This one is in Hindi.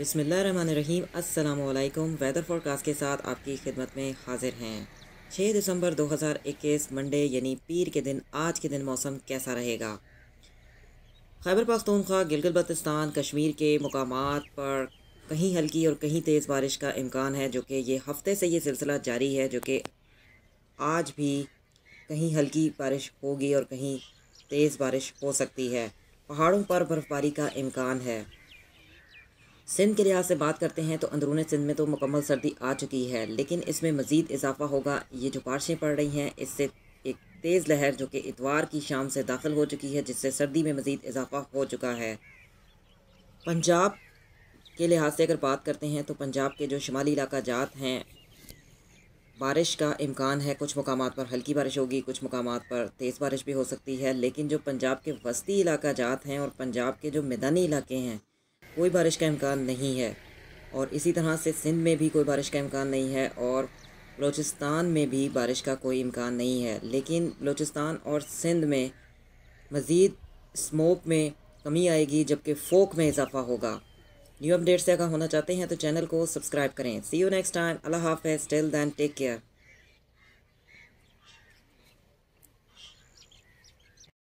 बसमीम अल्लाम वेदर फोरकास्ट के साथ आपकी खिदमत में हाजिर हैं 6 दिसंबर 2021 मंडे यानी पीर के दिन आज के दिन मौसम कैसा रहेगा खैबर पख्तूनख्वा गिलगल बल्तिस्तान कश्मीर के मकाम पर कहीं हल्की और कहीं तेज़ बारिश का इम्कान है जो कि ये हफ़्ते से ये सिलसिला जारी है जो कि आज भी कहीं हल्की बारिश होगी और कहीं तेज़ बारिश हो सकती है पहाड़ों पर बर्फ़बारी का इम्कान है सिंध के लिहाज से बात करते हैं तो अंदरून सिंध में तो मुकम्मल सर्दी आ चुकी है लेकिन इसमें मज़ीद इजाफा होगा ये जो बारिशें पड़ रही हैं इससे एक तेज़ लहर जो कि इतवार की शाम से दाखिल हो चुकी है जिससे सर्दी में मज़ीद इजाफा हो चुका है पंजाब के लिहाज से अगर बात करते हैं तो पंजाब के जो शुमाली इलाका जात हैं बारिश का इम्कान है कुछ मकाम पर हल्की बारिश होगी कुछ मकाम पर तेज़ बारिश भी हो सकती है लेकिन जो पंजाब के वस्ती इलाका जात हैं और पंजाब के जो मैदानी इलाके हैं कोई बारिश का इम्कान नहीं है और इसी तरह से सिंध में भी कोई बारिश का इम्कान नहीं है और बलूचिस्तान में भी बारिश का कोई इम्कान नहीं है लेकिन बलूचिस्तान और सिंध में मज़ीद स्मोक में कमी आएगी जबकि फोक में इजाफा होगा न्यू अपडेट्स से अगर होना चाहते हैं तो चैनल को सब्सक्राइब करें सी यू नेक्स्ट टाइम अल्लाह हाफ टिल दैन टेक केयर